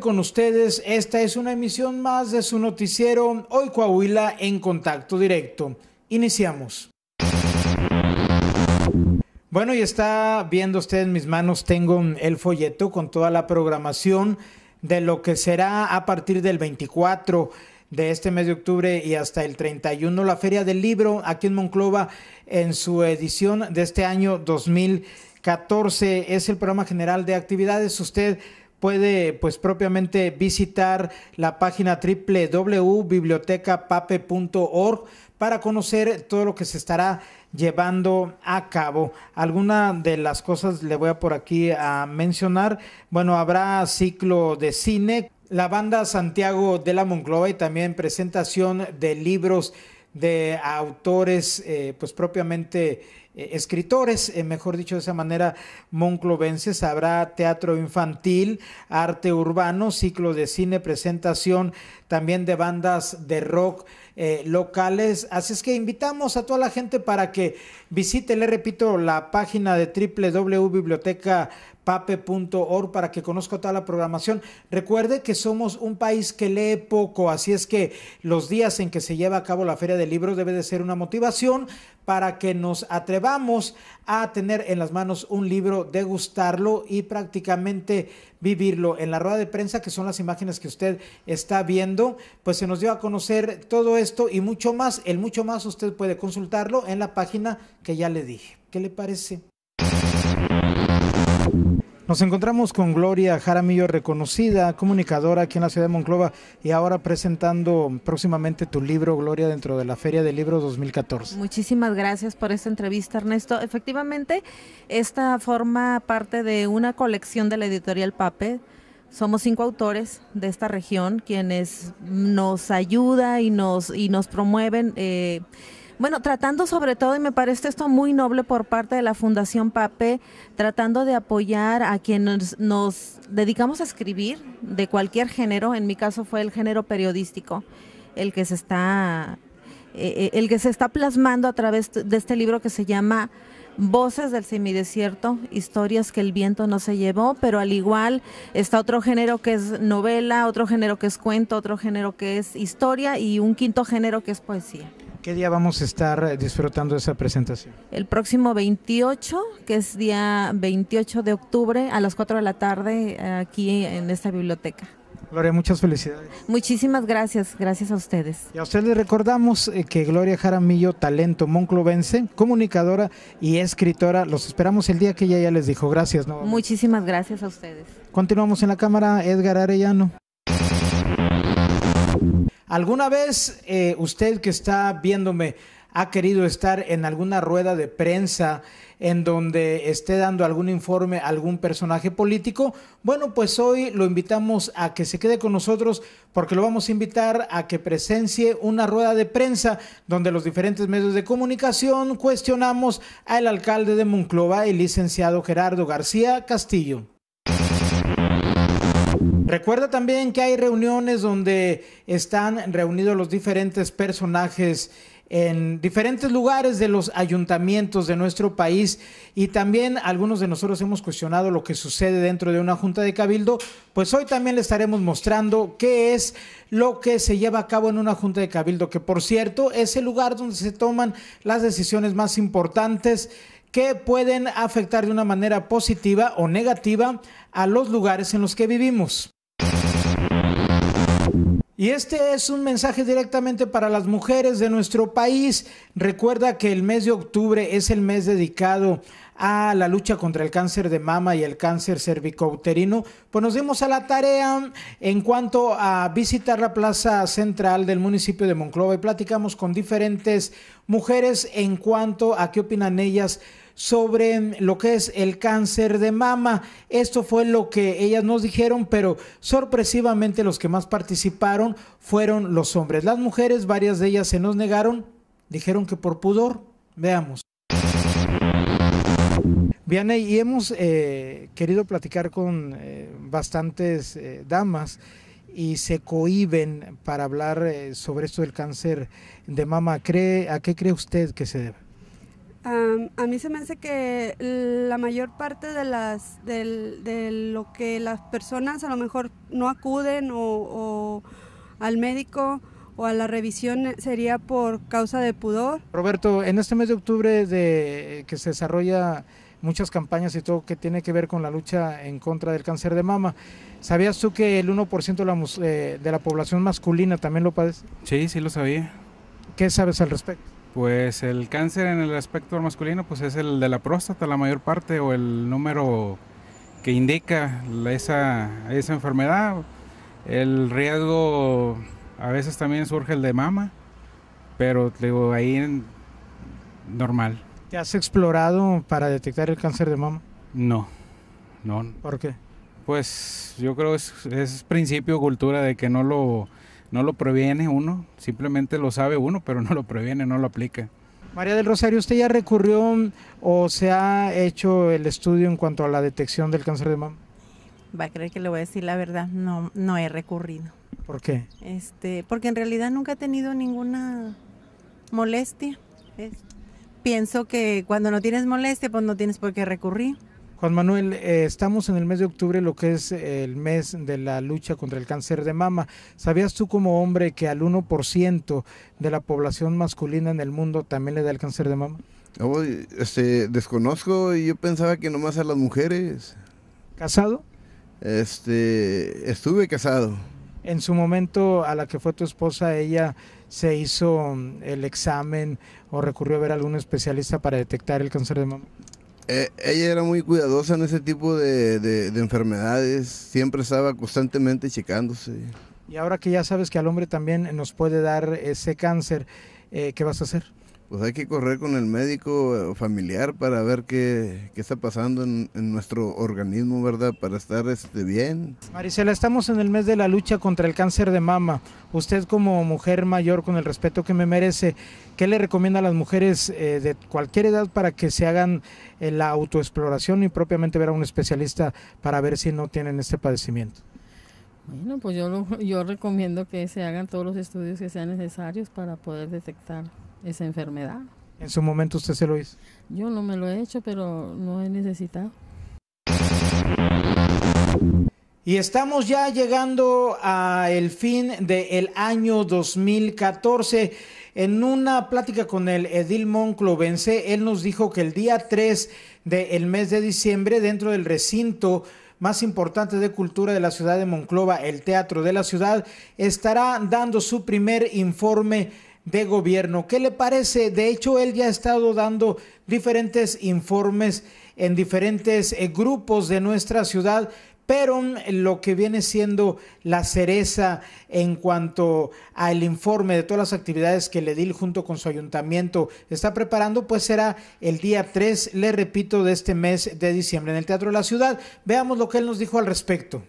con ustedes. Esta es una emisión más de su noticiero Hoy Coahuila en contacto directo. Iniciamos. Bueno, y está viendo usted en mis manos, tengo el folleto con toda la programación de lo que será a partir del 24 de este mes de octubre y hasta el 31 la Feria del Libro aquí en Monclova en su edición de este año 2014. Es el programa general de actividades. Usted puede pues propiamente visitar la página www.bibliotecapape.org para conocer todo lo que se estará llevando a cabo. Alguna de las cosas le voy a por aquí a mencionar. Bueno, habrá ciclo de cine, la banda Santiago de la Monclova y también presentación de libros de autores eh, pues propiamente eh, escritores, eh, mejor dicho de esa manera, monclovenses. Habrá teatro infantil, arte urbano, ciclo de cine, presentación también de bandas de rock eh, locales. Así es que invitamos a toda la gente para que Visite, le repito, la página de www.bibliotecapape.org para que conozca toda la programación. Recuerde que somos un país que lee poco, así es que los días en que se lleva a cabo la Feria de Libros debe de ser una motivación para que nos atrevamos a tener en las manos un libro, degustarlo y prácticamente vivirlo. En la rueda de prensa, que son las imágenes que usted está viendo, pues se nos dio a conocer todo esto y mucho más. El mucho más usted puede consultarlo en la página que ya le dije. ¿Qué le parece? Nos encontramos con Gloria Jaramillo, reconocida comunicadora aquí en la ciudad de Monclova y ahora presentando próximamente tu libro, Gloria, dentro de la Feria de libros 2014. Muchísimas gracias por esta entrevista, Ernesto. Efectivamente, esta forma parte de una colección de la editorial Pape. Somos cinco autores de esta región quienes nos ayuda y nos, y nos promueven. Eh, bueno, tratando sobre todo, y me parece esto muy noble por parte de la Fundación PAPE, tratando de apoyar a quienes nos dedicamos a escribir de cualquier género, en mi caso fue el género periodístico, el que se está, eh, eh, el que se está plasmando a través de este libro que se llama Voces del semidesierto, historias que el viento no se llevó, pero al igual está otro género que es novela, otro género que es cuento, otro género que es historia y un quinto género que es poesía. ¿Qué día vamos a estar disfrutando de esa presentación? El próximo 28, que es día 28 de octubre, a las 4 de la tarde, aquí en esta biblioteca. Gloria, muchas felicidades. Muchísimas gracias, gracias a ustedes. Y a ustedes les recordamos eh, que Gloria Jaramillo, talento monclovense, comunicadora y escritora, los esperamos el día que ella ya les dijo. Gracias. ¿no? Muchísimas gracias a ustedes. Continuamos en la cámara, Edgar Arellano. ¿Alguna vez eh, usted que está viéndome ha querido estar en alguna rueda de prensa en donde esté dando algún informe a algún personaje político? Bueno, pues hoy lo invitamos a que se quede con nosotros porque lo vamos a invitar a que presencie una rueda de prensa donde los diferentes medios de comunicación cuestionamos al alcalde de Monclova, el licenciado Gerardo García Castillo. Recuerda también que hay reuniones donde están reunidos los diferentes personajes en diferentes lugares de los ayuntamientos de nuestro país y también algunos de nosotros hemos cuestionado lo que sucede dentro de una junta de cabildo, pues hoy también le estaremos mostrando qué es lo que se lleva a cabo en una junta de cabildo, que por cierto es el lugar donde se toman las decisiones más importantes que pueden afectar de una manera positiva o negativa a los lugares en los que vivimos. Y este es un mensaje directamente para las mujeres de nuestro país. Recuerda que el mes de octubre es el mes dedicado a la lucha contra el cáncer de mama y el cáncer cervicouterino. Pues nos dimos a la tarea en cuanto a visitar la plaza central del municipio de Monclova y platicamos con diferentes mujeres en cuanto a qué opinan ellas sobre lo que es el cáncer de mama. Esto fue lo que ellas nos dijeron, pero sorpresivamente los que más participaron fueron los hombres. Las mujeres, varias de ellas se nos negaron, dijeron que por pudor. Veamos. Vianey, y hemos eh, querido platicar con eh, bastantes eh, damas y se cohiben para hablar sobre esto del cáncer de mama. ¿Cree, ¿A qué cree usted que se debe? a mí se me hace que la mayor parte de, las, lo que las personas a lo mejor no acuden o, al médico o a la revisión sería por causa de pudor. Roberto, en este mes de octubre de que se desarrolla muchas campañas y todo que tiene que ver con la lucha en contra del cáncer de mama. ¿Sabías tú que el 1% eh, de la población masculina también lo padece? Sí, sí lo sabía. ¿Qué sabes al respecto? Pues el cáncer en el aspecto masculino pues es el de la próstata la mayor parte o el número que indica esa, esa enfermedad. El riesgo a veces también surge el de mama, pero digo, ahí normal. ¿Te has explorado para detectar el cáncer de mama? No, no. ¿Por qué? Pues yo creo que es principio cultura de que no lo no lo previene uno, simplemente lo sabe uno, pero no lo previene, no lo aplica. María del Rosario, ¿usted ya recurrió mm, o se ha hecho el estudio en cuanto a la detección del cáncer de mama? Va a creer que le voy a decir la verdad, no, no he recurrido. ¿Por qué? Este, porque en realidad nunca he tenido ninguna molestia. pienso que cuando no tienes molestia, pues no tienes por qué recurrir. Juan Manuel, eh, estamos en el mes de octubre, lo que es el mes de la lucha contra el cáncer de mama. ¿Sabías tú como hombre que al 1% de la población masculina en el mundo también le da el cáncer de mama? hoy este, desconozco y yo pensaba que nomás a las mujeres. ¿Casado? Este, estuve casado. En su momento, a la que fue tu esposa, ella se hizo mm, el examen o recurrió a ver a algún especialista para detectar el cáncer de mama. Eh, ella era muy cuidadosa en ese tipo de, enfermedades, siempre estaba constantemente checándose. Y ahora que ya sabes que al hombre también nos puede dar ese cáncer, eh, ¿qué vas a hacer? pues hay que correr con el médico eh, familiar para ver qué, está pasando en, nuestro organismo, ¿verdad? Para estar este, bien. Marisela, estamos en el mes de la lucha contra el cáncer de mama. Usted como mujer mayor, con el respeto que me merece, ¿qué le recomienda a las mujeres eh, de cualquier edad para que se hagan eh, la autoexploración y propiamente ver a un especialista para ver si no tienen este padecimiento? Bueno, pues yo, yo recomiendo que se hagan todos los estudios que sean necesarios para poder detectar esa enfermedad. ¿En su momento usted se lo hizo? Yo no me lo he hecho, pero no he necesitado. Y estamos ya llegando al fin del año 2014. En una plática con el Edil Monclovense, él nos dijo que el día 3 del mes de diciembre, dentro del recinto más importante de cultura de la ciudad de Monclova, el Teatro de la Ciudad, estará dando su primer informe de gobierno. ¿Qué le parece? De hecho, él ya ha estado dando diferentes informes en diferentes eh, grupos de nuestra ciudad, pero mm, lo que viene siendo la cereza en cuanto al informe de todas las actividades que el edil junto con su ayuntamiento está preparando, pues será el día 3, le repito, de este mes de diciembre en el Teatro de la Ciudad. Veamos lo que él nos dijo al respecto.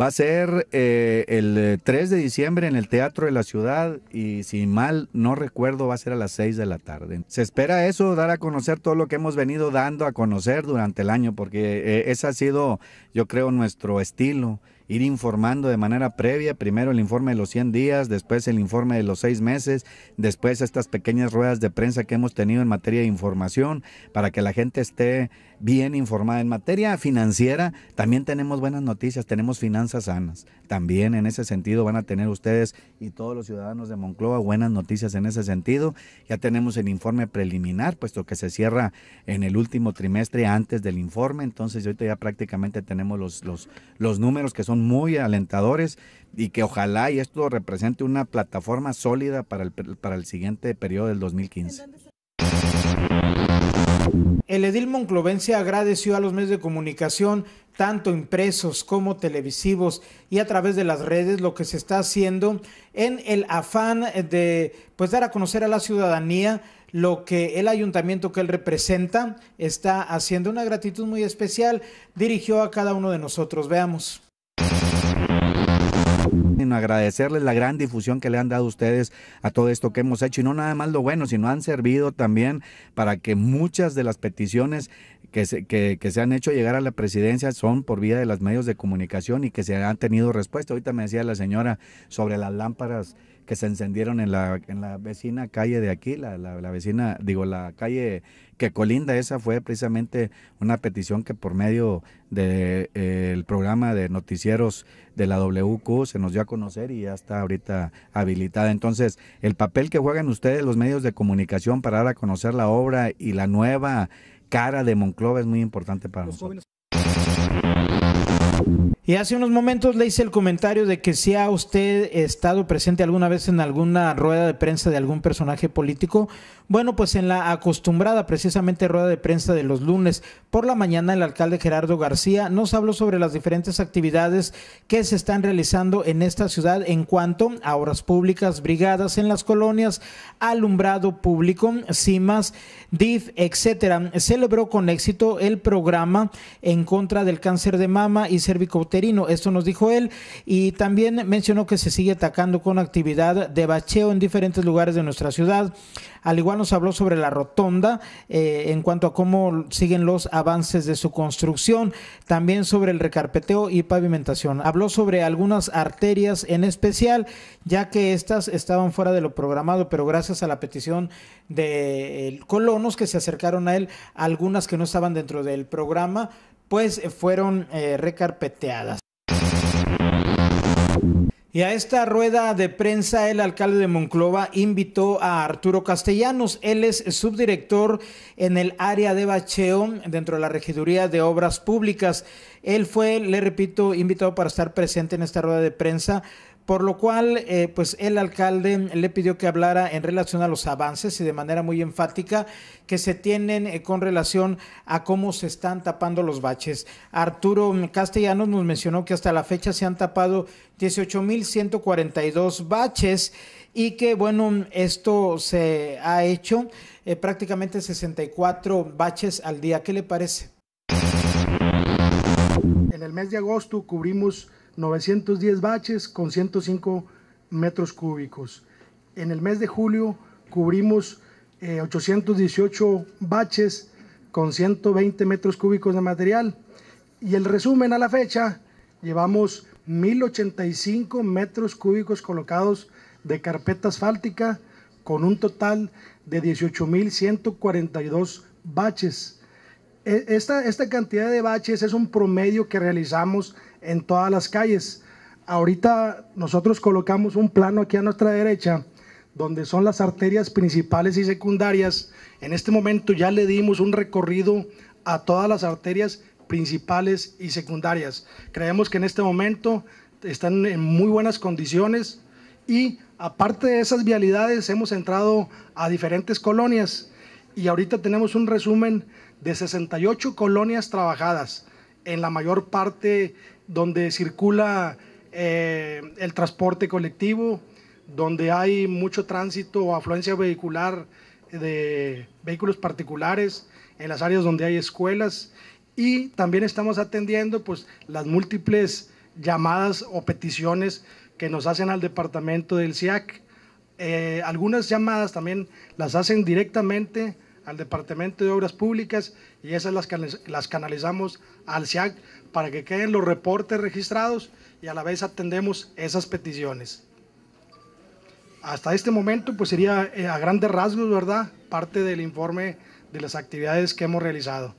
Va a ser eh, el 3 eh, de diciembre en el Teatro de la Ciudad y si mal no recuerdo va a ser a las 6 de la tarde. Se espera eso, dar a conocer todo lo que hemos venido dando a conocer durante el año porque eh, ese ha sido yo creo nuestro estilo ir informando de manera previa, primero el informe de los 100 días, después el informe de los 6 meses, después estas pequeñas ruedas de prensa que hemos tenido en materia de información para que la gente esté bien informada. En materia financiera también tenemos buenas noticias, tenemos finanzas sanas. También en ese sentido van a tener ustedes y todos los ciudadanos de Moncloa buenas noticias en ese sentido. Ya tenemos el informe preliminar, puesto que se cierra en el último trimestre antes del informe. Entonces ahorita ya prácticamente tenemos los, los, los números que son muy alentadores y que ojalá y esto represente una plataforma sólida para para el siguiente periodo del 2015. El edil monclovense agradeció a los medios de comunicación, tanto impresos como televisivos y a través de las redes, lo que se está haciendo en el afán de pues dar a conocer a la ciudadanía lo que el ayuntamiento que él representa está haciendo. Una gratitud muy especial dirigió a cada uno de nosotros. Veamos agradecerles la gran difusión que le han dado ustedes a todo esto que hemos hecho. Y no nada más lo bueno, sino han servido también para que muchas de las peticiones que se, que, que se han hecho llegar a la presidencia son por vía de los medios de comunicación y que se han tenido respuesta. Ahorita me decía la señora sobre las lámparas que se encendieron en la, vecina calle de aquí, la, la, vecina, digo, la calle que colinda, esa fue precisamente una petición que por medio del de, eh, programa de noticieros de la WQ se nos dio a conocer y ya está ahorita habilitada. Entonces, el papel que juegan ustedes los medios de comunicación para dar a conocer la obra y la nueva cara de Monclova es muy importante para Los nosotros. Jóvenes. Y hace unos momentos le hice el comentario de que si ha usted estado presente alguna vez en alguna rueda de prensa de algún personaje político, bueno, pues en la acostumbrada precisamente rueda de prensa de los lunes por la mañana, el alcalde Gerardo García nos habló sobre las diferentes actividades que se están realizando en esta ciudad en cuanto a obras públicas, brigadas en las colonias, alumbrado público, cimas, DIF, etcétera. Celebró con éxito el programa en contra del cáncer de mama y cervicouterino. Esto nos dijo él y también mencionó que se sigue atacando con actividad de bacheo en diferentes lugares de nuestra ciudad. Al igual nos habló sobre la rotonda eh, en cuanto a cómo siguen los avances de su construcción, también sobre el recarpeteo y pavimentación. Habló sobre algunas arterias en especial, ya que estas estaban fuera de lo programado, pero gracias a la petición de eh, colonos que se acercaron a él, algunas que no estaban dentro del programa, pues fueron eh, recarpeteadas. Y a esta rueda de prensa, el alcalde de Monclova invitó a Arturo Castellanos. Él es subdirector en el área de bacheo dentro de la Regiduría de Obras Públicas. Él fue, le repito, invitado para estar presente en esta rueda de prensa por lo cual eh, pues el alcalde le pidió que hablara en relación a los avances y de manera muy enfática que se tienen eh, con relación a cómo se están tapando los baches. Arturo Castellanos nos mencionó que hasta la fecha se han tapado 18.142 baches y que bueno, esto se ha hecho eh, prácticamente 64 baches al día. ¿Qué le parece? En el mes de agosto cubrimos 910 baches con 105 metros cúbicos. En el mes de julio cubrimos 818 eh, baches con 120 metros cúbicos de material. Y el resumen a la fecha, llevamos 1085 metros cúbicos colocados de carpeta asfáltica con un total de 18.142 baches. E, esta cantidad de baches es un promedio que realizamos en todas las calles. Ahorita nosotros colocamos un plano aquí a nuestra derecha donde son las arterias principales y secundarias. En este momento ya le dimos un recorrido a todas las arterias principales y secundarias. Creemos que en este momento están en muy buenas condiciones y aparte de esas vialidades hemos entrado a diferentes colonias y ahorita tenemos un resumen de 68 colonias trabajadas en la mayor parte donde circula eh, el transporte colectivo, donde hay mucho tránsito o afluencia vehicular de vehículos particulares, en las áreas donde hay escuelas y también estamos atendiendo pues las múltiples llamadas o peticiones que nos hacen al departamento del CIAC. Eh, algunas llamadas también las hacen directamente al Departamento de Obras Públicas y esas las, canalizamos al SIAC para que queden los reportes registrados y a la vez atendemos esas peticiones. Hasta este momento pues sería eh, a grandes rasgos, ¿verdad? Parte del informe de las actividades que hemos realizado.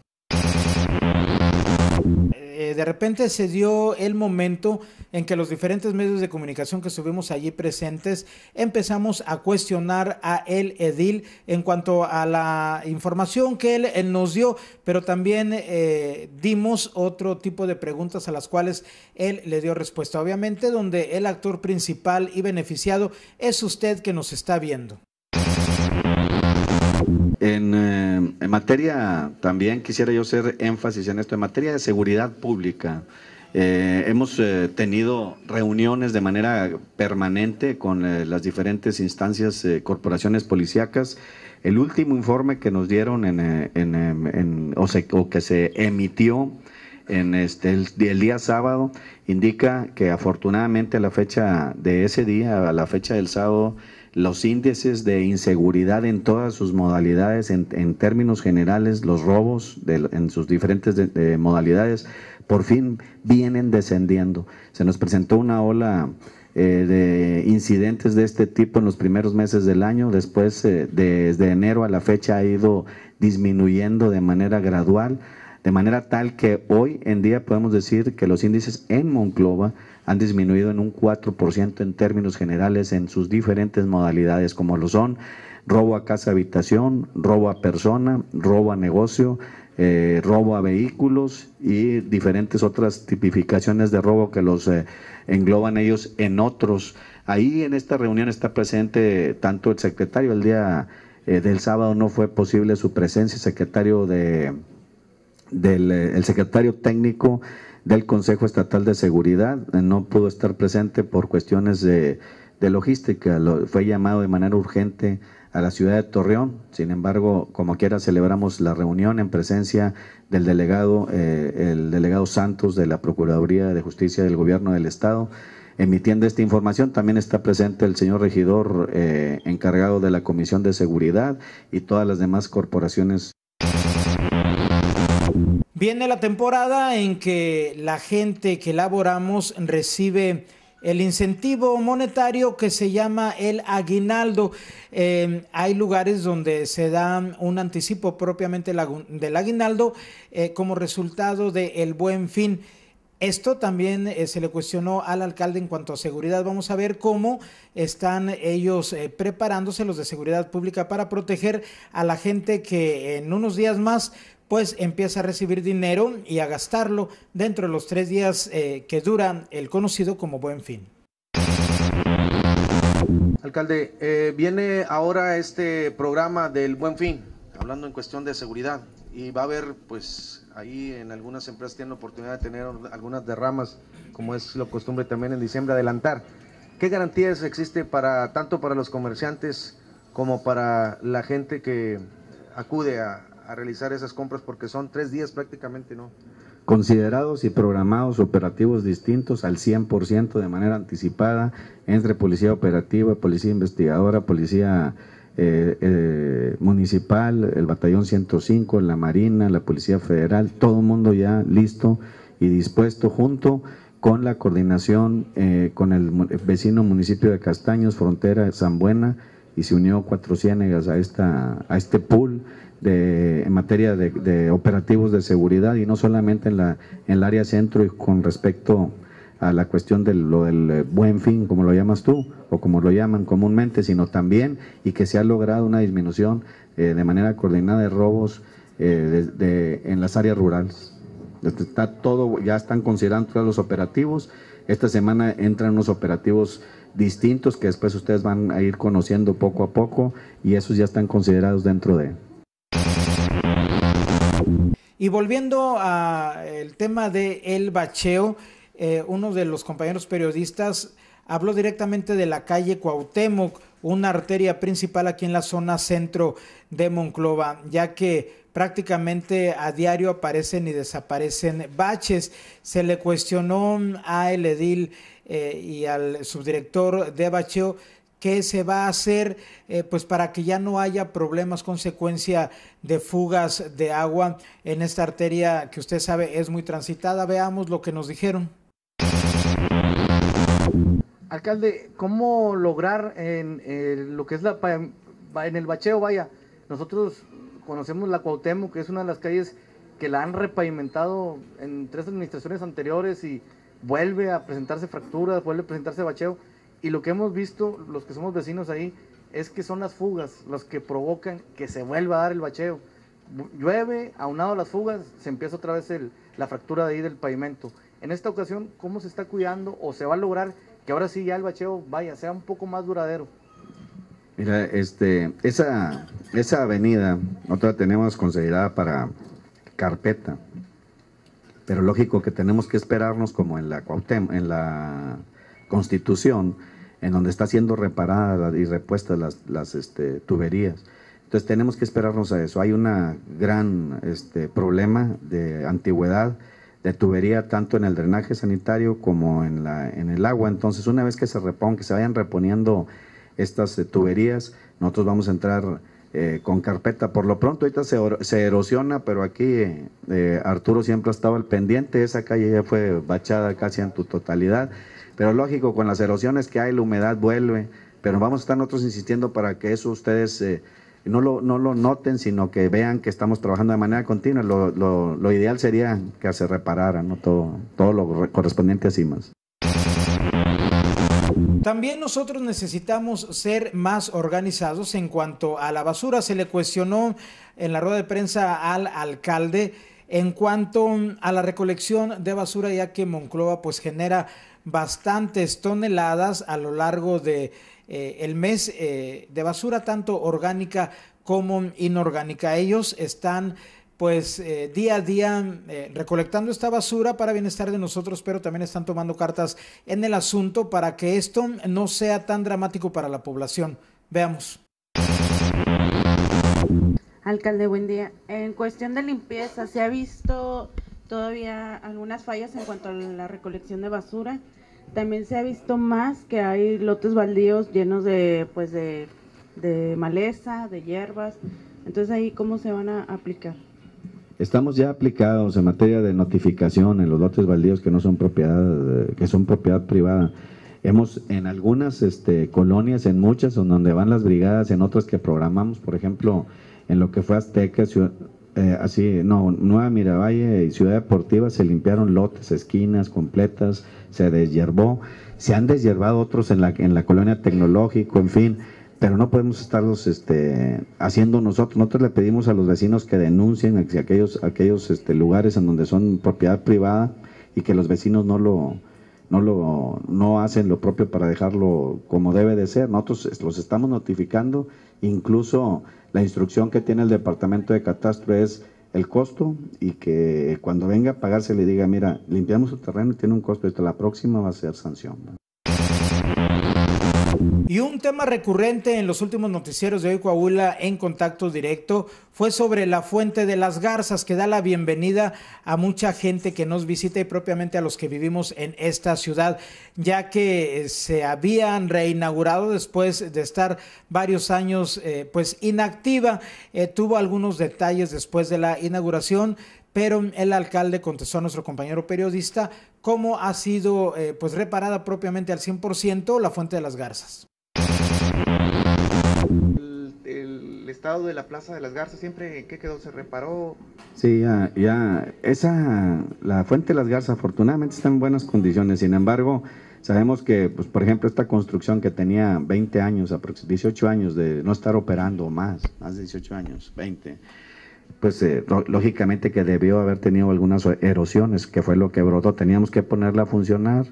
Eh, de repente se dio el momento en que los diferentes medios de comunicación que estuvimos allí presentes empezamos a cuestionar a el edil en cuanto a la información que él, nos dio, pero también eh, dimos otro tipo de preguntas a las cuales él le dio respuesta. Obviamente donde el actor principal y beneficiado es usted que nos está viendo. Eh, en, materia, también quisiera yo hacer énfasis en esto, en materia de seguridad pública, eh, hemos eh, tenido reuniones de manera permanente con las diferentes instancias, corporaciones policíacas. El último informe que nos dieron en, o, que se emitió en este, el, el, día sábado indica que afortunadamente a la fecha de ese día, a la fecha del sábado, los índices de inseguridad en todas sus modalidades, en, términos generales, los robos en sus diferentes modalidades, por fin vienen descendiendo. Se nos presentó una ola eh, de incidentes de este tipo en los primeros meses del año, después eh, desde enero a la fecha ha ido disminuyendo de manera gradual, de manera tal que hoy en día podemos decir que los índices en Monclova, han disminuido en un 4% en términos generales en sus diferentes modalidades como lo son robo a casa habitación, robo a persona, robo a negocio, eh, robo a vehículos y diferentes otras tipificaciones de robo que los eh, engloban ellos en otros. Ahí en esta reunión está presente tanto el secretario, el día eh, del sábado no fue posible su presencia, secretario de, el secretario técnico del Consejo Estatal de Seguridad. Eh, no pudo estar presente por cuestiones de, logística. fue llamado de manera urgente a la ciudad de Torreón. Sin embargo, como quiera, celebramos la reunión en presencia del delegado, eh, el delegado Santos de la Procuraduría de Justicia del Gobierno del Estado. Emitiendo esta información, también está presente el señor regidor eh, encargado de la Comisión de Seguridad y todas las demás corporaciones. Viene la temporada en que la gente que laboramos recibe el incentivo monetario que se llama el aguinaldo. Em, hay lugares donde se da un anticipo propiamente del aguinaldo eh, como resultado del buen fin. Esto también eh, se le cuestionó al alcalde en cuanto a seguridad. Vamos a ver cómo están ellos eh, preparándose los de seguridad pública para proteger a la gente que en unos días más pues empieza a recibir dinero y a gastarlo dentro de los tres días eh, que duran el conocido como buen fin. Alcalde, eh, viene ahora este programa del buen fin, hablando en cuestión de seguridad, y va a haber, pues ahí en algunas empresas tienen la oportunidad de tener algunas derramas, como es lo costumbre también en diciembre, adelantar. ¿Qué garantías existe para tanto para los comerciantes como para la gente que acude a, a realizar esas compras porque son tres días prácticamente, ¿no? Considerados y programados operativos distintos al 100% de manera anticipada entre policía operativa, policía investigadora, policía eh, eh, municipal, el batallón 105, la Marina, la Policía Federal, todo el mundo ya listo y dispuesto junto con la coordinación eh, con el vecino municipio de Castaños, frontera de San Buena, y se unió Cuatro Ciénegas a, esta, a este pool de, en materia de, operativos de seguridad y no solamente en, la, en el área centro y con respecto a la cuestión de lo del eh, buen fin, como lo llamas tú, o como lo llaman comúnmente, sino también y que se ha logrado una disminución eh, de manera coordinada de robos eh, en las áreas rurales. Este, está todo, ya están considerando todos los operativos. Esta semana entran unos operativos distintos que después ustedes van a ir conociendo poco a poco y esos ya están considerados dentro de. Y volviendo al tema de el bacheo, eh, uno de los compañeros periodistas habló directamente de la calle Cuauhtémoc, una arteria principal aquí en la zona centro de Monclova, ya que prácticamente a diario aparecen y desaparecen baches. Se le cuestionó a el edil eh, y al subdirector de Bacheo qué se va a hacer eh, pues para que ya no haya problemas consecuencia de fugas de agua en esta arteria que usted sabe es muy transitada. Veamos lo que nos dijeron. Alcalde, ¿cómo lograr en eh, lo que es la en el bacheo, vaya, nosotros conocemos la Cuauhtémoc, que es una de las calles que la han repavimentado en tres administraciones anteriores y vuelve a presentarse fracturas, vuelve a presentarse bacheo. Y lo que hemos visto, los que somos vecinos ahí, es que son las fugas las que provocan que se vuelva a dar el bacheo. Llueve, aunado a las fugas, se empieza otra vez la fractura de ahí del pavimento. En esta ocasión, ¿cómo se está cuidando o se va a lograr que ahora sí ya el bacheo vaya, sea un poco más duradero? Mira, este, esa, esa avenida, otra tenemos considerada para carpeta pero lógico que tenemos que esperarnos como en la, Constitución, en donde está siendo reparadas y repuestas las, este, tuberías. Entonces tenemos que esperarnos a eso. Hay un gran este, problema de antigüedad de tubería tanto en el drenaje sanitario como en, la, en el agua. Entonces una vez que se repongan, que se vayan reponiendo estas eh, tuberías, nosotros vamos a entrar eh, con carpeta. Por lo pronto ahorita se, erosiona, pero aquí eh, Arturo siempre ha estado al pendiente, esa calle ya fue bachada casi en tu totalidad, pero lógico, con las erosiones que hay, la humedad vuelve, pero vamos a estar nosotros insistiendo para que eso ustedes eh, no, lo, no lo noten, sino que vean que estamos trabajando de manera continua. Lo, ideal sería que se reparara ¿no? todo, todo lo correspondiente a CIMAS. También nosotros necesitamos ser más organizados en cuanto a la basura. Se le cuestionó en la rueda de prensa al alcalde en cuanto a la recolección de basura, ya que Monclova pues genera bastantes toneladas a lo largo de eh, el mes eh, de basura tanto orgánica como inorgánica. Ellos están pues eh, día a día eh, recolectando esta basura para bienestar de nosotros, pero también están tomando cartas en el asunto para que esto no sea tan dramático para la población. Veamos. Alcalde, buen día. En cuestión de limpieza, ¿se ha visto todavía algunas fallas en cuanto a la recolección de basura? También se ha visto más que hay lotes baldíos llenos de, pues de maleza, de hierbas. Entonces ahí, ¿cómo se van a aplicar? Estamos ya aplicados en materia de notificación en los lotes baldíos que no son propiedad, eh, que son propiedad privada. Hemos en algunas este, colonias, en muchas, en donde van las brigadas, en otras que programamos, por ejemplo, en lo que fue Azteca, eh, así, no, Nueva Miravalle y Ciudad Deportiva se limpiaron lotes, esquinas completas, se desyerbó, se han desyerbado otros en la, en la colonia tecnológico, en fin pero no podemos estarlos este, haciendo nosotros. Nosotros le pedimos a los vecinos que denuncien aquellos, aquellos este, lugares en donde son propiedad privada y que los vecinos no lo, no no hacen lo propio para dejarlo como debe de ser. Nosotros los estamos notificando, incluso la instrucción que tiene el departamento de catastro es el costo y que cuando venga a pagarse le diga, mira, limpiamos su terreno y tiene un costo, hasta la próxima va a ser sanción. Y un tema recurrente en los últimos noticieros de hoy Coahuila en contacto directo fue sobre la fuente de las garzas que da la bienvenida a mucha gente que nos visita y propiamente a los que vivimos en esta ciudad, ya que eh, se habían reinaugurado después de estar varios años eh, pues inactiva. Eh, tuvo algunos detalles después de la inauguración pero el alcalde contestó a nuestro compañero periodista cómo ha sido pues reparada propiamente al 100% la fuente de las garzas. estado de la Plaza de las Garzas? ¿Siempre qué quedó? ¿Se reparó? Sí, ya, Esa, la Fuente de las Garzas afortunadamente está en buenas condiciones. Sin embargo, sabemos que, pues, por ejemplo, esta construcción que tenía 20 años, aproximadamente 18 años de no estar operando más, más de 18 años, 20 pues eh, lógicamente que debió haber tenido algunas erosiones, que fue lo que brotó. Teníamos que ponerla a funcionar,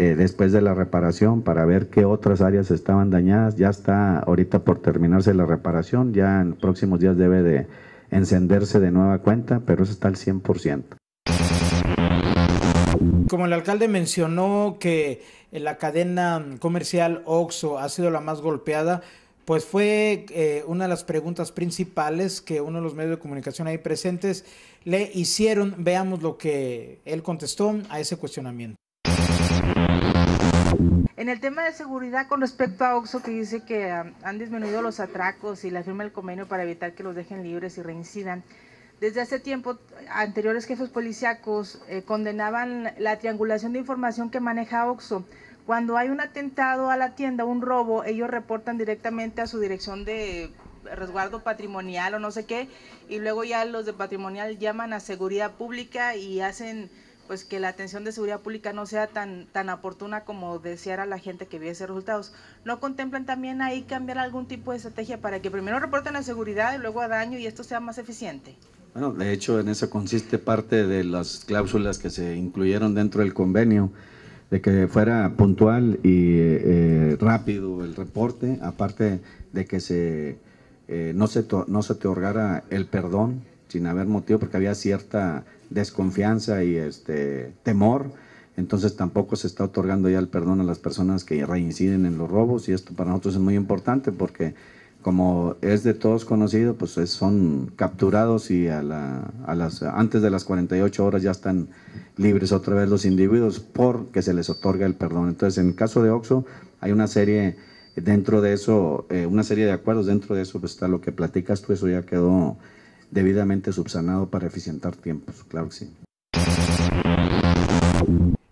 eh, después de la reparación para ver qué otras áreas estaban dañadas. Ya está ahorita por terminarse la reparación, ya en próximos días debe de encenderse de nueva cuenta, pero eso está al 100%. Como el alcalde mencionó que la cadena comercial OXO ha sido la más golpeada, pues fue eh, una de las preguntas principales que uno de los medios de comunicación ahí presentes le hicieron. Veamos lo que él contestó a ese cuestionamiento. En el tema de seguridad con respecto a Oxo, que dice que ah, han disminuido los atracos y la firma del convenio para evitar que los dejen libres y reincidan. Desde hace tiempo, anteriores jefes policíacos eh, condenaban la triangulación de información que maneja Oxo. Cuando hay un atentado a la tienda, un robo, ellos reportan directamente a su dirección de resguardo patrimonial o no sé qué, y luego ya los de patrimonial llaman a seguridad pública y hacen pues que la atención de seguridad pública no sea tan, tan oportuna como deseara la gente que viese resultados. ¿No contemplan también ahí cambiar algún tipo de estrategia para que primero reporten la seguridad y luego a daño y esto sea más eficiente? Bueno, de hecho en eso consiste parte de las cláusulas que se incluyeron dentro del convenio, de que fuera puntual y eh, rápido el reporte, aparte de que se, eh, no, se no se otorgara el perdón sin haber motivo, porque había cierta desconfianza y este temor, entonces tampoco se está otorgando ya el perdón a las personas que reinciden en los robos y esto para nosotros es muy importante porque como es de todos conocido, pues son capturados y a, las, antes de las 48 horas ya están libres otra vez los individuos porque se les otorga el perdón. Entonces, en el caso de Oxo, hay una serie dentro de eso, eh, una serie de acuerdos dentro de eso, pues está lo que platicas tú, eso ya quedó debidamente subsanado para eficientar tiempos. Claro que sí.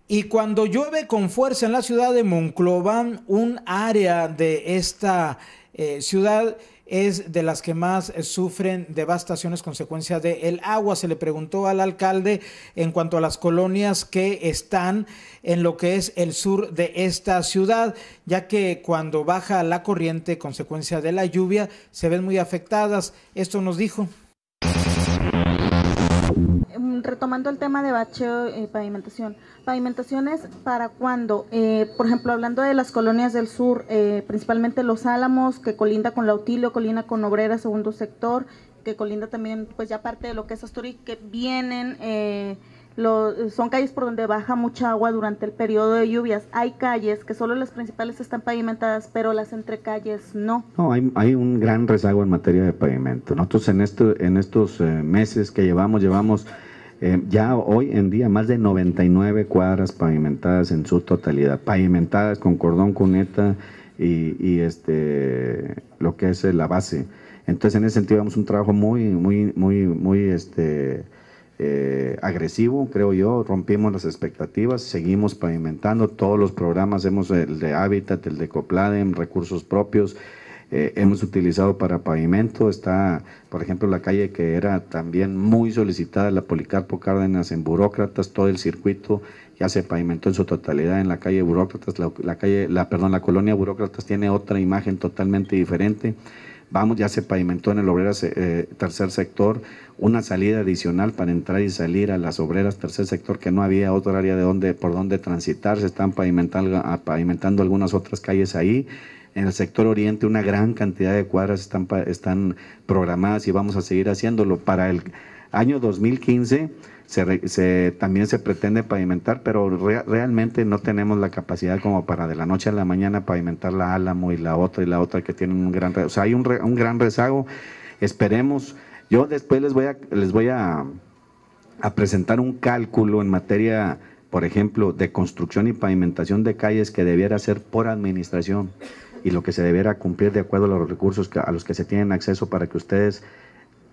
Y cuando llueve con fuerza en la ciudad de Monclova, un área de esta eh, ciudad es de las que más sufren devastaciones consecuencia del agua. Se le preguntó al alcalde en cuanto a las colonias que están en lo que es el sur de esta ciudad, ya que cuando baja la corriente consecuencia de la lluvia se ven muy afectadas. Esto nos dijo retomando el tema de bacheo y eh, pavimentación, pavimentaciones para cuando, eh, por ejemplo, hablando de las colonias del sur, eh, principalmente Los Álamos, que colinda con Lautilio, colinda con Obrera, segundo sector, que colinda también, pues ya parte de lo que es Asturias, que vienen, eh, son calles por donde baja mucha agua durante el periodo de lluvias. Hay calles que solo las principales están pavimentadas, pero las entrecalles no. No, hay, hay un gran rezago en materia de pavimento. Nosotros en, en estos meses que llevamos, llevamos eh, ya hoy en día más de 99 cuadras pavimentadas en su totalidad, pavimentadas con cordón cuneta y, este, lo que es eh, la base. Entonces en ese sentido vamos un trabajo muy, muy, muy, muy este, eh, agresivo, creo yo, rompimos las expectativas, seguimos pavimentando todos los programas, hemos el de Hábitat, el de Copladen, recursos propios, eh, hemos utilizado para pavimento. Está, por ejemplo, la calle que era también muy solicitada, la Policarpo Cárdenas en Burócratas, todo el circuito ya se pavimentó en su totalidad en la calle Burócratas, la, calle, la, perdón, la colonia Burócratas tiene otra imagen totalmente diferente. Vamos, ya se pavimentó en el Obreras eh, Tercer Sector una salida adicional para entrar y salir a las Obreras Tercer Sector, que no había otra área de donde, por donde transitar. Se están pavimentando, pavimentando algunas otras calles ahí en el sector oriente una gran cantidad de cuadras están, están programadas y vamos a seguir haciéndolo. Para el año 2015 también se pretende pavimentar, pero realmente no tenemos la capacidad como para de la noche a la mañana pavimentar la Álamo y la otra y la otra que tienen un gran... O sea, hay un, gran rezago. Esperemos. Yo después les voy a... Les voy a a presentar un cálculo en materia, por ejemplo, de construcción y pavimentación de calles que debiera ser por administración y lo que se debiera cumplir de acuerdo a los recursos a los que se tienen acceso para que ustedes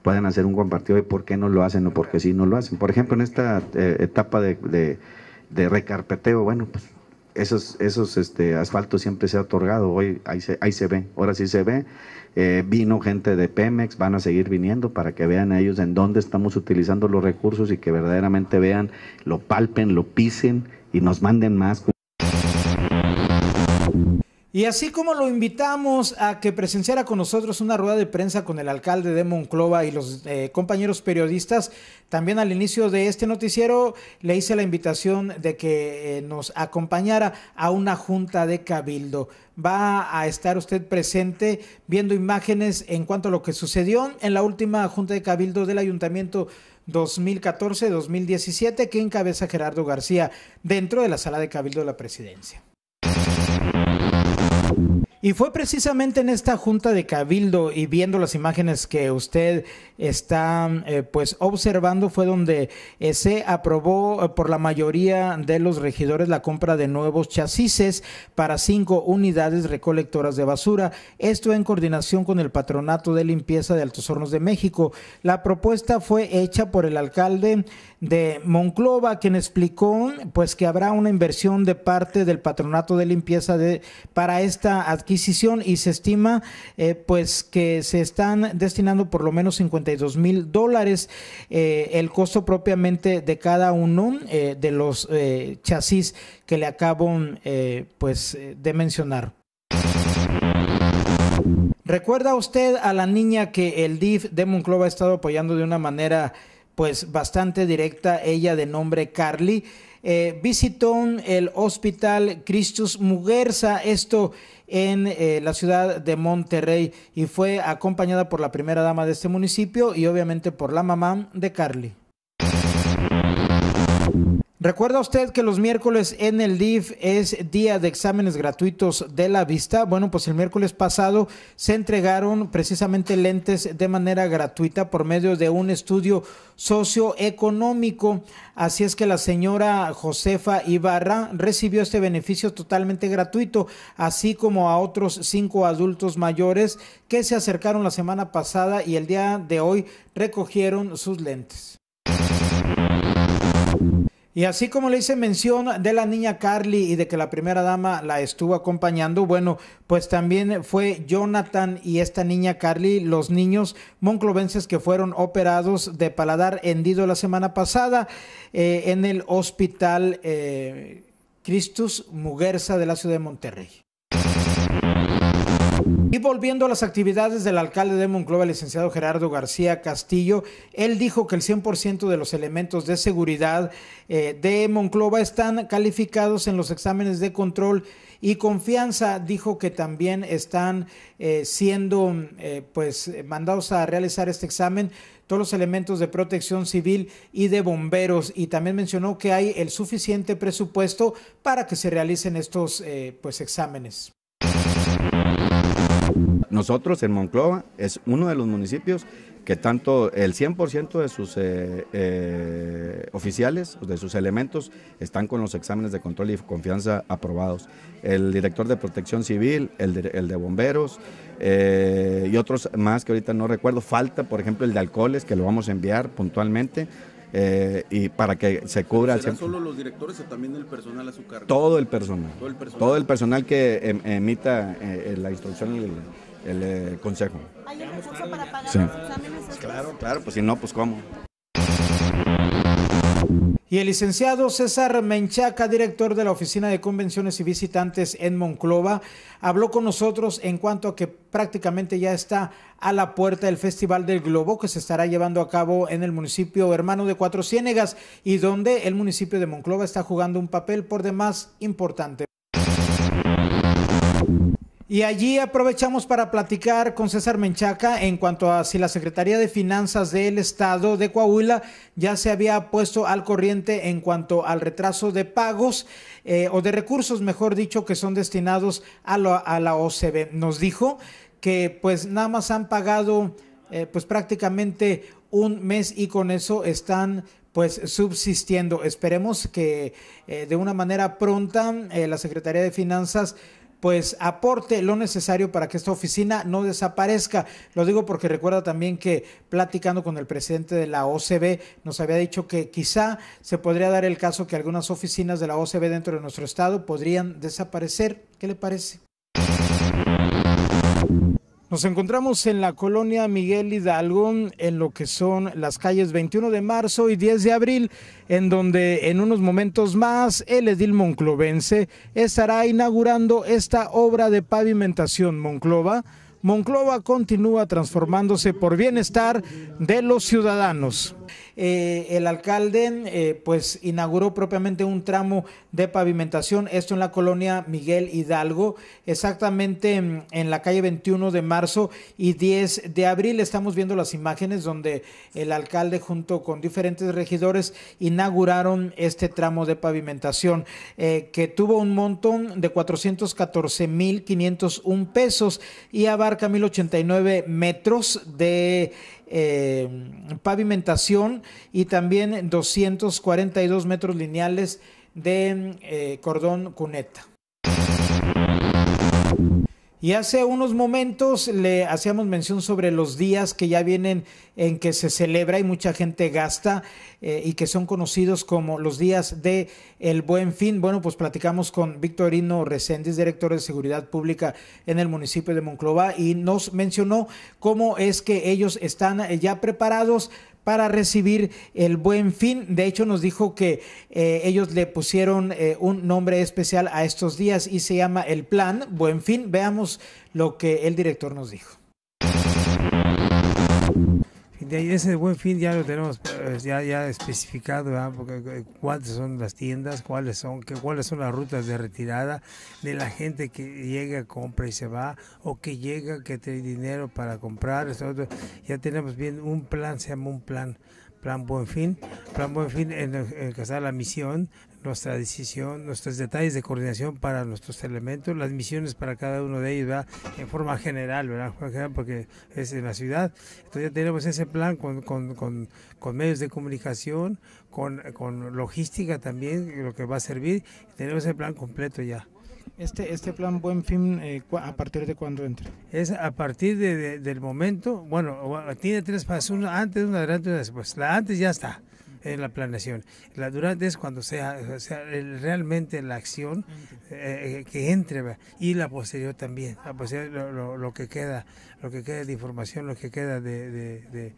puedan hacer un compartido y por qué no lo hacen o por qué sí no lo hacen. Por ejemplo, en esta eh, etapa de, recarpeteo, bueno, pues esos, esos este, asfaltos siempre se ha otorgado, hoy ahí se, ahí se ve, ahora sí se ve, eh, vino gente de Pemex, van a seguir viniendo para que vean ellos en dónde estamos utilizando los recursos y que verdaderamente vean, lo palpen, lo pisen y nos manden más. Y así como lo invitamos a que presenciara con nosotros una rueda de prensa con el alcalde de Monclova y los eh, compañeros periodistas, también al inicio de este noticiero le hice la invitación de que eh, nos acompañara a una junta de cabildo. Va a estar usted presente viendo imágenes en cuanto a lo que sucedió en la última junta de cabildo del ayuntamiento 2014-2017 que encabeza Gerardo García dentro de la sala de cabildo de la presidencia. Y fue precisamente en esta junta de cabildo y viendo las imágenes que usted está eh, pues observando fue donde eh, se aprobó eh, por la mayoría de los regidores la compra de nuevos chasis para cinco unidades recolectoras de basura. Esto en coordinación con el Patronato de Limpieza de Altos Hornos de México. La propuesta fue hecha por el alcalde de Monclova, quien explicó pues que habrá una inversión de parte del Patronato de Limpieza de, para esta adquisición y se estima eh, pues que se están destinando por lo menos 52 mil dólares eh, el costo propiamente de cada uno eh, de los chasis que le acabo pues de mencionar. ¿Recuerda usted a la niña que el DIF de Monclova ha estado apoyando de una manera pues bastante directa, ella de nombre Carly? visitó el hospital Christus Muguerza, esto en eh, la ciudad de Monterrey y fue acompañada por la primera dama de este municipio y obviamente por la mamá de Carly. Recuerda usted que los miércoles en el DIF es día de exámenes gratuitos de la vista. Bueno, pues el miércoles pasado se entregaron precisamente lentes de manera gratuita por medio de un estudio socioeconómico. Así es que la señora Josefa Ibarra recibió este beneficio totalmente gratuito, así como a otros cinco adultos mayores que se acercaron la semana pasada y el día de hoy recogieron sus lentes. Y así como le hice mención de la niña Carly y de que la primera dama la estuvo acompañando, bueno, pues también fue Jonathan y esta niña Carly, los niños monclovenses que fueron operados de paladar hendido la semana pasada eh, en el hospital Cristus eh, Christus Muguerza de la ciudad de Monterrey. Y volviendo a las actividades del alcalde de Monclova, el licenciado Gerardo García Castillo, él dijo que el 100% de los elementos de seguridad eh, de Monclova están calificados en los exámenes de control y confianza. Dijo que también están eh, siendo eh, pues mandados a realizar este examen todos los elementos de protección civil y de bomberos. Y también mencionó que hay el suficiente presupuesto para que se realicen estos pues exámenes. Nosotros en Monclova es uno de los municipios que tanto el 100% de sus eh, eh, oficiales, de sus elementos, están con los exámenes de control y confianza aprobados. El director de protección civil, el de, bomberos eh, y otros más que ahorita no recuerdo. Falta, por ejemplo, el de alcoholes, que lo vamos a enviar puntualmente. y para que se cubra ¿Será solo los directores o también el personal a su cargo? Todo el personal. Todo el personal, que em, emita la instrucción el el, eh, consejo. ¿Hay para pagar claro, claro, pues si no, pues cómo. Y el licenciado César Menchaca, director de la Oficina de Convenciones y Visitantes en Monclova, habló con nosotros en cuanto a que prácticamente ya está a la puerta el Festival del Globo que se estará llevando a cabo en el municipio hermano de Cuatro Ciénegas y donde el municipio de Monclova está jugando un papel por demás importante. Y allí aprovechamos para platicar con César Menchaca en cuanto a si la Secretaría de Finanzas del Estado de Coahuila ya se había puesto al corriente en cuanto al retraso de pagos eh, o de recursos, mejor dicho, que son destinados a, la, OCB. Nos dijo que pues nada más han pagado eh, pues prácticamente un mes y con eso están pues subsistiendo. Esperemos que eh, de una manera pronta la Secretaría de Finanzas pues aporte lo necesario para que esta oficina no desaparezca. Lo digo porque recuerda también que platicando con el presidente de la OCB nos había dicho que quizá se podría dar el caso que algunas oficinas de la OCB dentro de nuestro estado podrían desaparecer. ¿Qué le parece? Nos encontramos en la colonia Miguel Hidalgo, en lo que son las calles 21 de marzo y 10 de abril, en donde en unos momentos más el edil monclovense estará inaugurando esta obra de pavimentación Monclova. Monclova continúa transformándose por bienestar de los ciudadanos. Eh, el alcalde eh, pues inauguró propiamente un tramo de pavimentación, esto en la colonia Miguel Hidalgo, exactamente en, la calle 21 de marzo y 10 de abril. Estamos viendo las imágenes donde el alcalde junto con diferentes regidores inauguraron este tramo de pavimentación eh, que tuvo un montón de 414.501 pesos y abarca 1.089 metros de eh, pavimentación y también 242 metros lineales de eh, cordón cuneta. Y hace unos momentos le hacíamos mención sobre los días que ya vienen en que se celebra y mucha gente gasta eh, y que son conocidos como los días de el Buen Fin. Bueno, pues platicamos con Victorino Reséndiz, director de Seguridad Pública en el municipio de Monclova y nos mencionó cómo es que ellos están eh, ya preparados para recibir el buen fin. De hecho, nos dijo que eh, ellos le pusieron eh, un nombre especial a estos días y se llama el plan buen fin. Veamos lo que el director nos dijo. De ahí ese buen fin ya lo tenemos pues, ya, ya especificado, Porque, eh, cuáles son las tiendas, cuáles son, que, cuáles son las rutas de retirada de la gente que llega, compra y se va, o que llega, que tiene dinero para comprar. ya tenemos bien un plan, se llama un plan. Plan Buen Fin, Plan Buen Fin en, el Casa la Misión, nuestra decisión, nuestros detalles de coordinación para nuestros elementos, las misiones para cada uno de ellos, En forma general, ¿verdad? Porque es en la ciudad. Entonces ya tenemos ese plan con, medios de comunicación, con, logística también, lo que va a servir. Tenemos el plan completo ya. Este, este plan Buen Fin, eh, ¿a partir de cuándo entra? Es a partir de, del momento, bueno, tiene tres pasos, uno antes, una adelante uno después. La antes ya está en la planeación. La durante es cuando sea, realmente la acción eh, que entre y la posterior también, la lo, que queda, lo que queda de información, lo que queda de,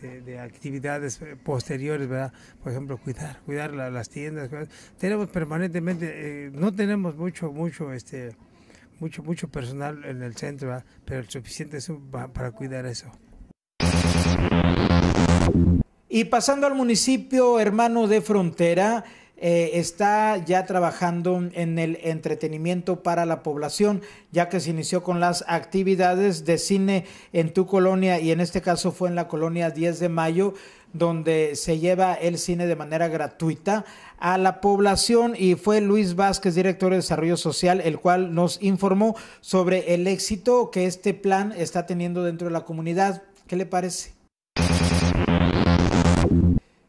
de, actividades posteriores, ¿verdad? Por ejemplo, cuidar, cuidar las tiendas. Tenemos permanentemente, eh, no tenemos mucho, mucho, este, mucho, mucho personal en el centro, pero el suficiente es para cuidar eso. Y pasando al municipio hermano de frontera, eh, está ya trabajando en el entretenimiento para la población, ya que se inició con las actividades de cine en tu colonia y en este caso fue en la colonia 10 de mayo, donde se lleva el cine de manera gratuita a la población y fue Luis Vázquez, director de Desarrollo Social, el cual nos informó sobre el éxito que este plan está teniendo dentro de la comunidad. ¿Qué le parece?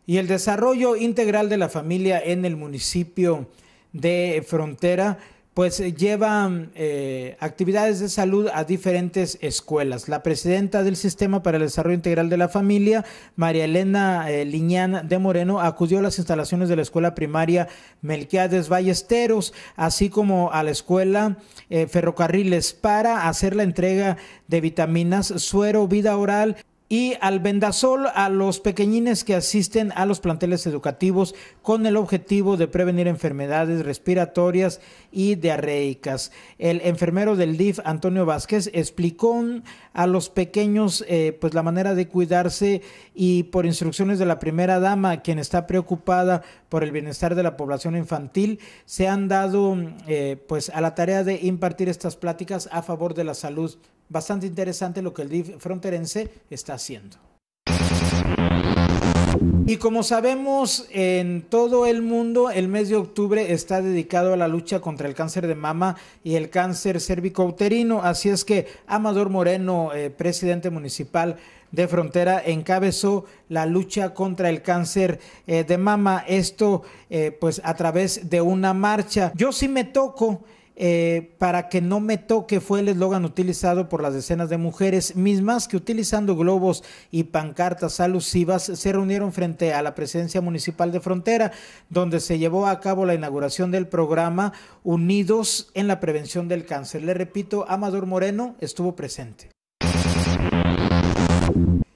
y el desarrollo integral de la familia en el municipio de Frontera, pues eh, lleva eh, actividades de salud a diferentes escuelas. La presidenta del Sistema para el Desarrollo Integral de la Familia, María Elena eh, Liñán de Moreno, acudió a las instalaciones de la escuela primaria Melquiades Ballesteros, así como a la escuela Ferrocarriles, para hacer la entrega de vitaminas, suero, vida oral y al Vendasol, a los pequeñines que asisten a los planteles educativos con el objetivo de prevenir enfermedades respiratorias y diarreicas. El enfermero del DIF, Antonio Vázquez, explicó a los pequeños eh, pues la manera de cuidarse y por instrucciones de la primera dama, quien está preocupada por el bienestar de la población infantil, se han dado mm, eh, pues a la tarea de impartir estas pláticas a favor de la salud bastante interesante lo que el DIF fronterense está haciendo. Y como sabemos, en todo el mundo el mes de octubre está dedicado a la lucha contra el cáncer de mama y el cáncer cérvico-uterino. Así es que Amador Moreno, eh, presidente municipal de Frontera, encabezó la lucha contra el cáncer eh, de mama. Esto, eh, pues, a través de una marcha. Yo sí me toco. Eh, para que no me toque fue el eslogan utilizado por las decenas de mujeres mismas que utilizando globos y pancartas alusivas se reunieron frente a la presidencia municipal de Frontera, donde se llevó a cabo la inauguración del programa Unidos en la Prevención del Cáncer. Le repito, Amador Moreno estuvo presente.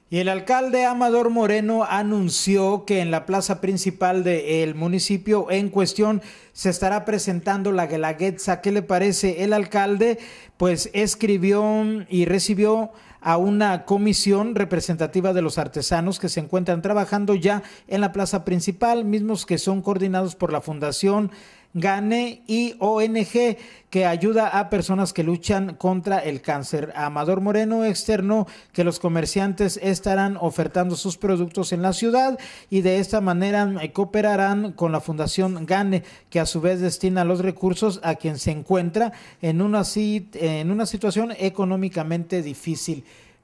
Y el alcalde Amador Moreno anunció que en la plaza principal del municipio en cuestión se estará presentando la Guelaguetza. ¿Qué le parece? El alcalde pues escribió y recibió a una comisión representativa de los artesanos que se encuentran trabajando ya en la plaza principal, mismos que son coordinados por la Fundación Gane y ONG que ayuda a personas que luchan contra el cáncer. Amador Moreno externo que los comerciantes estarán ofertando sus productos en la ciudad y de esta manera eh, cooperarán con la Fundación Gane, que a su vez destina los recursos a quien se encuentra en una, en una situación económicamente difícil.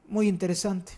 Muy interesante.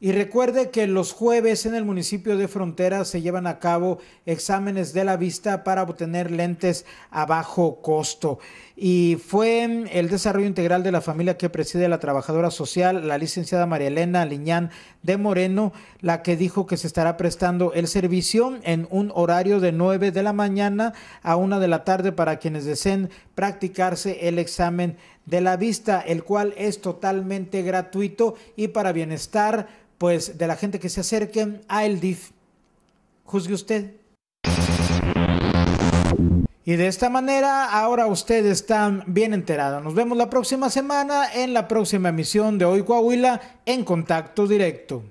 Y recuerde que los jueves en el municipio de Frontera se llevan a cabo exámenes de la vista para obtener lentes a bajo costo. Y fue el desarrollo integral de la familia que preside la trabajadora social, la licenciada María Elena Liñán de Moreno, la que dijo que se estará prestando el servicio en un horario de 9 de la mañana a 1 de la tarde para quienes deseen practicarse el examen de la vista, el cual es totalmente gratuito y para bienestar pues de la gente que se acerquen a el DIF. Juzgue usted. Y de esta manera ahora ustedes están bien enterados. Nos vemos la próxima semana en la próxima emisión de Hoy Coahuila en contacto directo.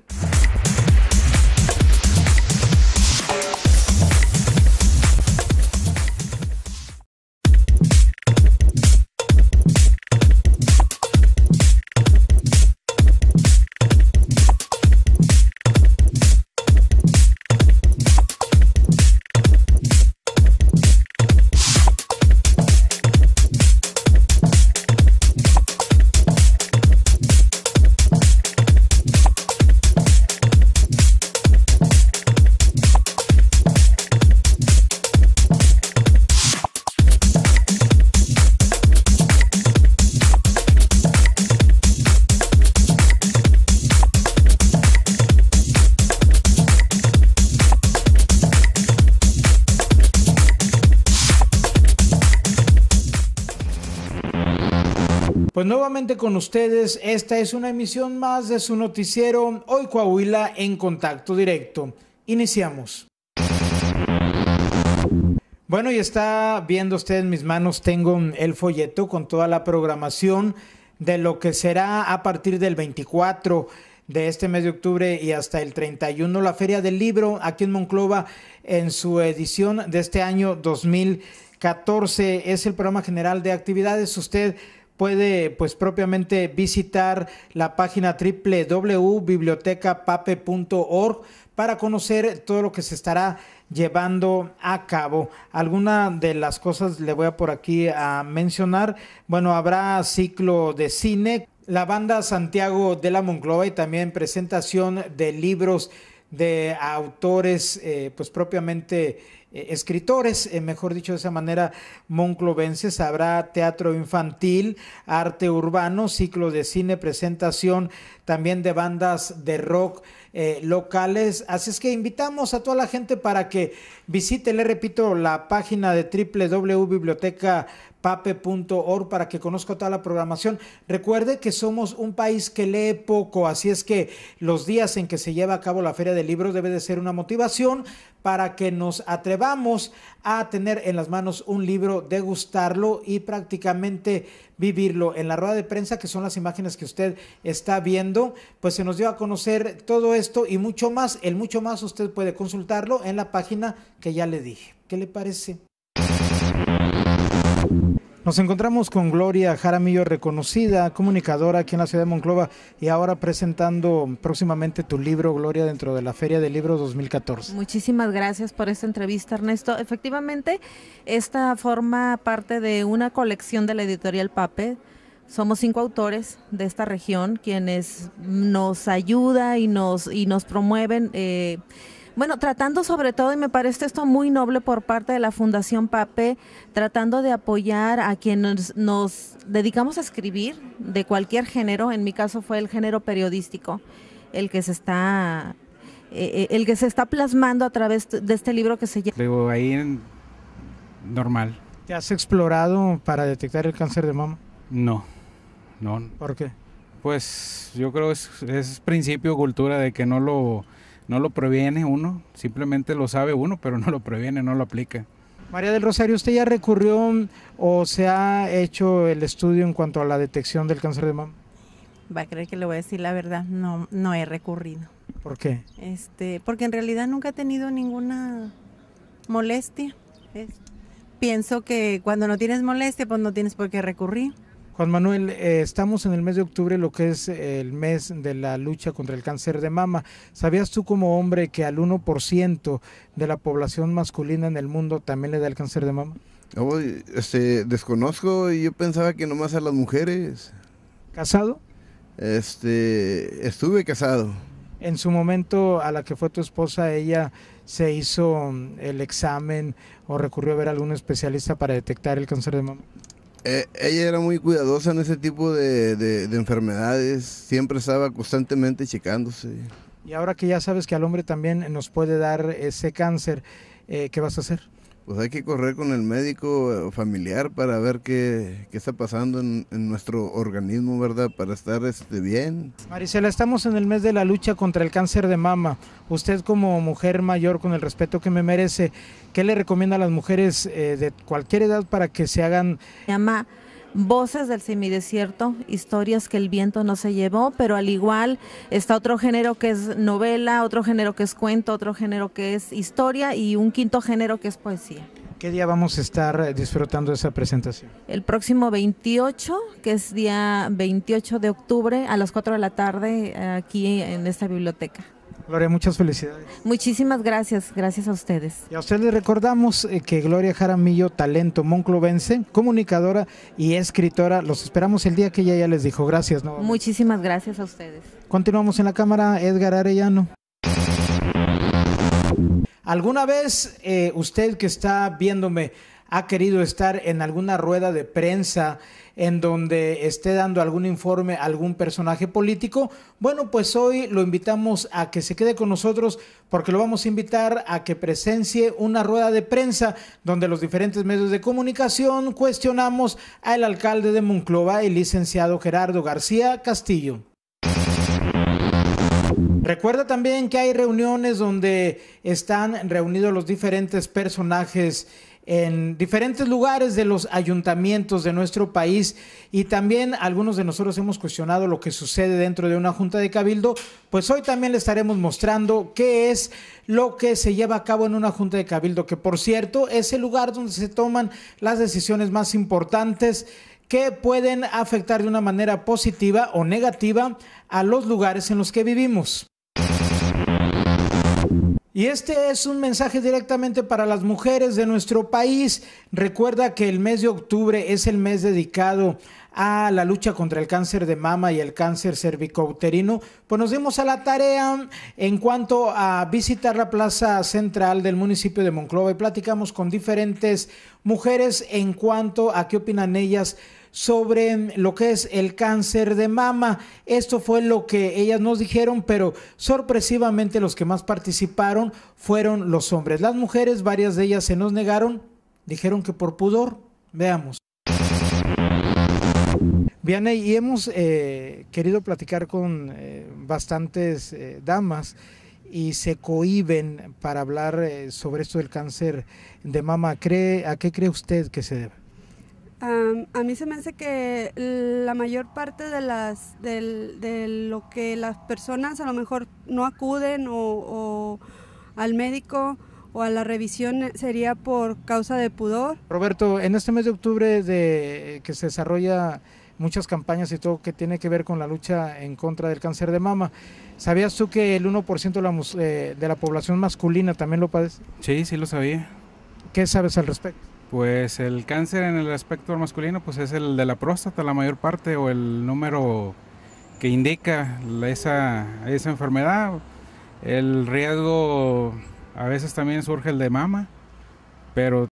nuevamente con ustedes, esta es una emisión más de su noticiero Hoy Coahuila en contacto directo. Iniciamos. Bueno, y está viendo usted mis manos, tengo el folleto con toda la programación de lo que será a partir del 24 de este mes de octubre y hasta el 31 la Feria del Libro aquí en Monclova en su edición de este año 2014. Es el programa general de actividades. Usted puede pues propiamente visitar la página www.bibliotecapape.org para conocer todo lo que se estará llevando a cabo. Algunas de las cosas le voy a por aquí a mencionar. Bueno, habrá ciclo de cine, la banda Santiago de la Moncloa y también presentación de libros de autores, eh, pues propiamente eh, escritores, eh, mejor dicho de esa manera, monclovenses. Habrá teatro infantil, arte urbano, ciclo de cine, presentación también de bandas de rock locales. Así es que invitamos a toda la gente para que visite, le repito, la página de www.biblioteca.com pape.org para que conozca toda la programación. Recuerde que somos un país que lee poco, así es que los días en que se lleva a cabo la Feria de Libros debe de ser una motivación para que nos atrevamos a tener en las manos un libro, degustarlo y prácticamente vivirlo. En la rueda de prensa, que son las imágenes que usted está viendo, pues se nos dio a conocer todo esto y mucho más. El mucho más usted puede consultarlo en la página que ya le dije. ¿Qué le parece? Nos encontramos con Gloria Jaramillo, reconocida comunicadora aquí en la ciudad de Monclova y ahora presentando próximamente tu libro, Gloria, dentro de la Feria del Libro 2014. Muchísimas gracias por esta entrevista, Ernesto. Efectivamente, esta forma parte de una colección de la editorial Pape. Somos cinco autores de esta región quienes nos ayuda y nos, y nos promueven. Eh, bueno, tratando sobre todo, y me parece esto muy noble por parte de la Fundación PAPE, tratando de apoyar a quienes nos dedicamos a escribir de cualquier género, en mi caso fue el género periodístico, el que se está, eh, eh, el que se está plasmando a través de este libro que se llama... ahí en... normal. ¿Te has explorado para detectar el cáncer de mama? No, no. ¿Por qué? Pues yo creo que es principio cultura de que no lo no lo previene uno, simplemente lo sabe uno, pero no lo previene, no lo aplica. María del Rosario, ¿usted ya recurrió o se ha hecho el estudio en cuanto a la detección del cáncer de mama? Va a creer que le voy a decir la verdad, no, no he recurrido. ¿Por qué? Este, porque en realidad nunca he tenido ninguna molestia. Pienso que cuando no tienes molestia, pues no tienes por qué recurrir. Juan Manuel, eh, estamos en el mes de octubre, lo que es eh, el mes de la lucha contra el cáncer de mama. ¿Sabías tú como hombre que al 1% de la población masculina en el mundo también le da el cáncer de mama? No, este, desconozco y yo pensaba que nomás a las mujeres. ¿Casado? Este, estuve casado. En su momento, a la que fue tu esposa, ella se hizo mm, el examen o recurrió a ver a algún especialista para detectar el cáncer de mama. Eh, ella era muy cuidadosa en ese tipo de, enfermedades, siempre estaba constantemente checándose. Y ahora que ya sabes que al hombre también nos puede dar ese cáncer, eh, ¿qué vas a hacer? pues hay que correr con el médico eh, familiar para ver qué, está pasando en, nuestro organismo, ¿verdad? Para estar este, bien. Marisela, estamos en el mes de la lucha contra el cáncer de mama. Usted como mujer mayor, con el respeto que me merece, ¿qué le recomienda a las mujeres eh, de cualquier edad para que se hagan... Voces del semidesierto, historias que el viento no se llevó, pero al igual está otro género que es novela, otro género que es cuento, otro género que es historia y un quinto género que es poesía. ¿Qué día vamos a estar eh, disfrutando de esa presentación? El próximo 28, que es día 28 de octubre, a las 4 de la tarde, aquí en esta biblioteca. Gloria, muchas felicidades. Muchísimas gracias, gracias a ustedes. Y a ustedes les recordamos eh, que Gloria Jaramillo, talento monclovense, comunicadora y escritora, los esperamos el día que ella ya les dijo. Gracias. ¿no? Muchísimas gracias a ustedes. Continuamos en la cámara, Edgar Arellano. ¿Alguna vez eh, usted que está viéndome ha querido estar en alguna rueda de prensa? en donde esté dando algún informe algún personaje político, bueno, pues hoy lo invitamos a que se quede con nosotros porque lo vamos a invitar a que presencie una rueda de prensa donde los diferentes medios de comunicación cuestionamos al alcalde de Monclova, el licenciado Gerardo García Castillo. Recuerda también que hay reuniones donde están reunidos los diferentes personajes en diferentes lugares de los ayuntamientos de nuestro país y también algunos de nosotros hemos cuestionado lo que sucede dentro de una junta de cabildo, pues hoy también le estaremos mostrando qué es lo que se lleva a cabo en una junta de cabildo, que por cierto es el lugar donde se toman las decisiones más importantes que pueden afectar de una manera positiva o negativa a los lugares en los que vivimos. Y este es un mensaje directamente para las mujeres de nuestro país. Recuerda que el mes de octubre es el mes dedicado a la lucha contra el cáncer de mama y el cáncer cervicouterino, pues nos dimos a la tarea en cuanto a visitar la plaza central del municipio de Monclova y platicamos con diferentes mujeres en cuanto a qué opinan ellas sobre lo que es el cáncer de mama. Esto fue lo que ellas nos dijeron, pero sorpresivamente los que más participaron fueron los hombres. Las mujeres, varias de ellas se nos negaron, dijeron que por pudor. Veamos. Vianey, y hemos eh, querido platicar con eh, bastantes eh, damas y se cohiben para hablar sobre esto del cáncer de mama. ¿Cree, ¿A qué cree usted que se debe? a mí se me hace que la mayor parte de, las, de, lo que las personas a lo mejor no acuden o, al médico o a la revisión eh, sería por causa de pudor. Roberto, en este mes de octubre de, que se desarrolla muchas campañas y todo que tiene que ver con la lucha en contra del cáncer de mama. ¿Sabías tú que el 1% eh, de la población masculina también lo padece? Sí, sí lo sabía. ¿Qué sabes al respecto? Pues el cáncer en el espectro masculino pues es el de la próstata la mayor parte o el número que indica esa, esa enfermedad. El riesgo a veces también surge el de mama, pero